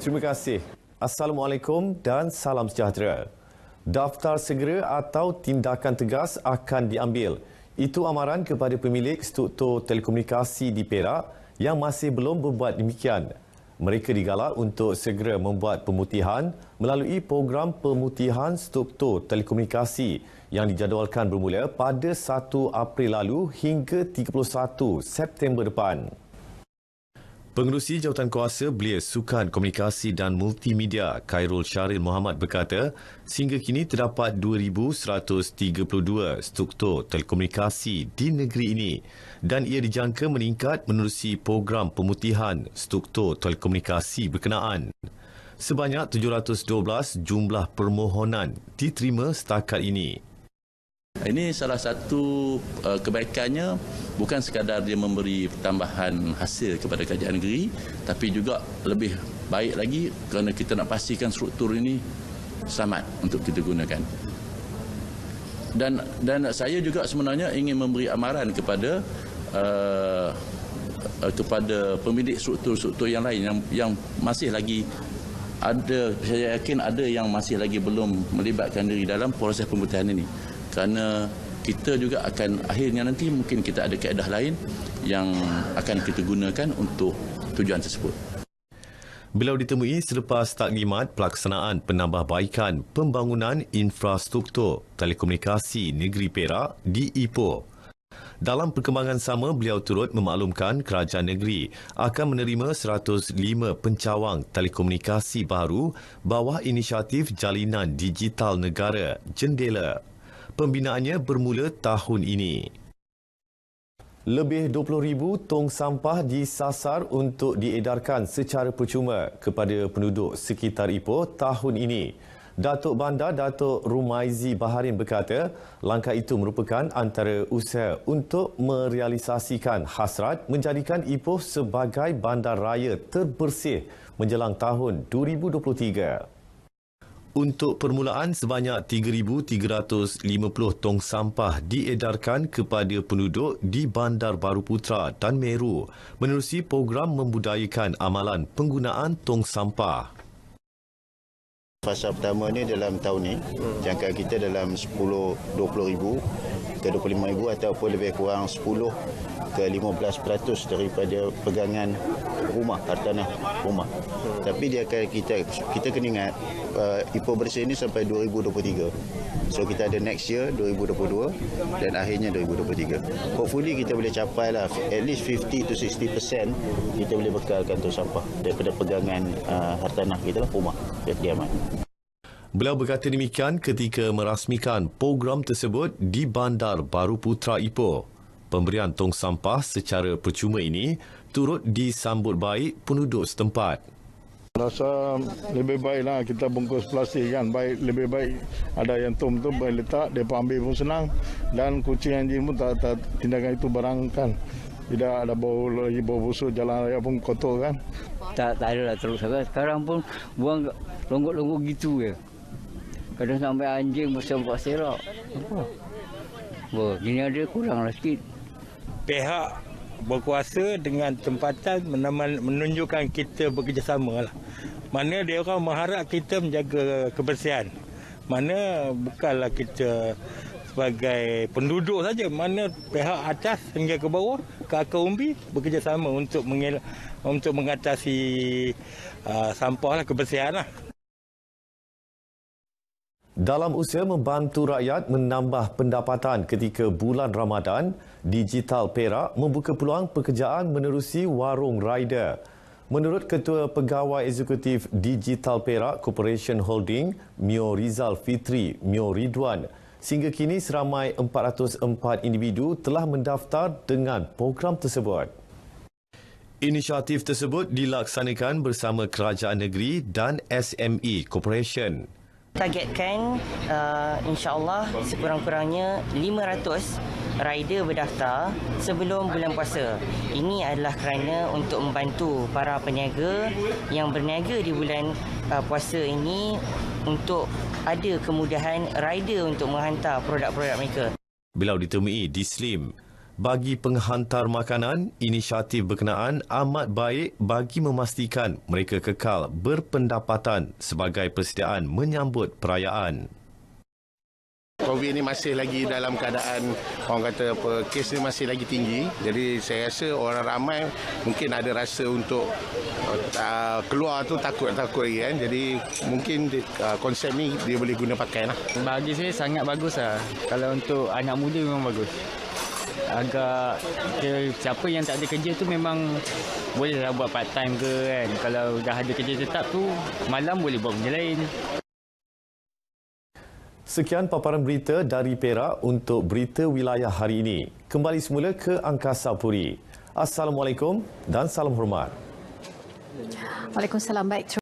Terima kasih. Assalamualaikum dan salam sejahtera. Daftar segera atau tindakan tegas akan diambil. Itu amaran kepada pemilik struktur telekomunikasi di Perak yang masih belum berbuat demikian. Mereka digalak untuk segera membuat pemutihan melalui program pemutihan struktur telekomunikasi yang dijadualkan bermula pada 1 April lalu hingga 31 September depan. Pengurusi Jawatan Kuasa Belia Sukan Komunikasi dan Multimedia Khairul Syaril Muhammad berkata, sehingga kini terdapat 2,132 struktur telekomunikasi di negeri ini dan ia dijangka meningkat menerusi program pemutihan struktur telekomunikasi berkenaan. Sebanyak 712 jumlah permohonan diterima setakat ini. Ini salah satu eh, kebaikannya bukan sekadar dia memberi tambahan hasil kepada kerajaan negeri tapi juga lebih baik lagi kerana kita nak pastikan struktur ini selamat untuk kita gunakan dan dan saya juga sebenarnya ingin memberi amaran kepada uh, uh, kepada pemilik struktur-struktur yang lain yang yang masih lagi ada saya yakin ada yang masih lagi belum melibatkan diri dalam proses pembetulan ini kerana kita juga akan akhirnya nanti mungkin kita ada kaedah lain yang akan kita gunakan untuk tujuan tersebut. Beliau ditemui selepas taklimat pelaksanaan penambahbaikan pembangunan infrastruktur telekomunikasi negeri Perak di Ipoh. Dalam perkembangan sama, beliau turut memaklumkan kerajaan negeri akan menerima 105 pencawang telekomunikasi baru bawah inisiatif jalinan digital negara Jendela pembinaannya bermula tahun ini. Lebih 20,000 tong sampah disasar untuk diedarkan secara percuma kepada penduduk sekitar Ipoh tahun ini. Datuk Bandar Datuk Rumaizi Baharin berkata, langkah itu merupakan antara usaha untuk merealisasikan hasrat menjadikan Ipoh sebagai bandar raya terbersih menjelang tahun 2023. Untuk permulaan sebanyak 3350 tong sampah diedarkan kepada penduduk di Bandar Baru Putra dan Meru menerusi program membudayakan amalan penggunaan tong sampah. Fasa pertama ni dalam tahun ni, hmm. jangka kita dalam 10-20 ribu ke 25 ribu ataupun lebih kurang 10 ke 15% daripada pegangan rumah, hartanah rumah. Hmm. Tapi dia akan kita, kita kena ingat, uh, IPO bersih ni sampai 2023. So kita ada next year 2022 dan akhirnya 2023. Hopefully kita boleh capai lah at least 50 to 60% kita boleh bekalkan tu sampah daripada pegangan uh, hartanah kita lah rumah kediaman. Beliau berkata demikian ketika merasmikan program tersebut di Bandar Baru Putra Ipoh. Pemberian tong sampah secara percuma ini turut disambut baik penduduk setempat. Rasa lebih baiklah kita bungkus plastik kan. Baik, lebih baik ada yang tom tu boleh letak, dia ambil pun senang. Dan kucing anjing pun tak, tak tindakan itu barang kan. Tidak ada bau lagi bau busuk jalan raya pun kotor kan? Tak tak ada lah teruk sangat. Sekarang pun buang longgok-longgok gitu ya. Kadang sampai anjing mesti buat serak. Apa? Wah, gini ada kuranglah sikit. Pihak berkuasa dengan tempatan menunjukkan kita bekerjasama lah. Mana dia orang mengharap kita menjaga kebersihan. Mana bukanlah kita sebagai penduduk saja mana pihak atas hingga ke bawah ke akar umbi bekerjasama untuk mengel untuk mengatasi uh, sampah lah, kebersihan lah. Dalam usaha membantu rakyat menambah pendapatan ketika bulan Ramadan, Digital Perak membuka peluang pekerjaan menerusi warung rider. Menurut Ketua Pegawai Eksekutif Digital Perak Corporation Holding, Mio Rizal Fitri, Mio Ridwan, Sehingga kini seramai 404 individu telah mendaftar dengan program tersebut. Inisiatif tersebut dilaksanakan bersama Kerajaan Negeri dan SME Corporation. Targetkan uh, insyaAllah sekurang-kurangnya 500 rider berdaftar sebelum bulan puasa. Ini adalah kerana untuk membantu para peniaga yang berniaga di bulan uh, puasa ini untuk ada kemudahan rider untuk menghantar produk-produk mereka. Beliau ditemui di Slim. Bagi penghantar makanan, inisiatif berkenaan amat baik bagi memastikan mereka kekal berpendapatan sebagai persediaan menyambut perayaan. COVID ini masih lagi dalam keadaan orang kata apa kes ni masih lagi tinggi. Jadi saya rasa orang ramai mungkin ada rasa untuk uh, keluar tu takut-takut lagi kan. Jadi mungkin di, uh, konsep ni dia boleh guna pakai lah. Bagi saya sangat bagus lah. Kalau untuk anak muda memang bagus agak dia, siapa yang tak ada kerja tu memang bolehlah buat part time ke kan kalau dah ada kerja tetap tu malam boleh buat benda lain Sekian paparan berita dari Perak untuk berita wilayah hari ini. Kembali semula ke Angkasa Puri. Assalamualaikum dan salam hormat. Waalaikumsalam. Baik.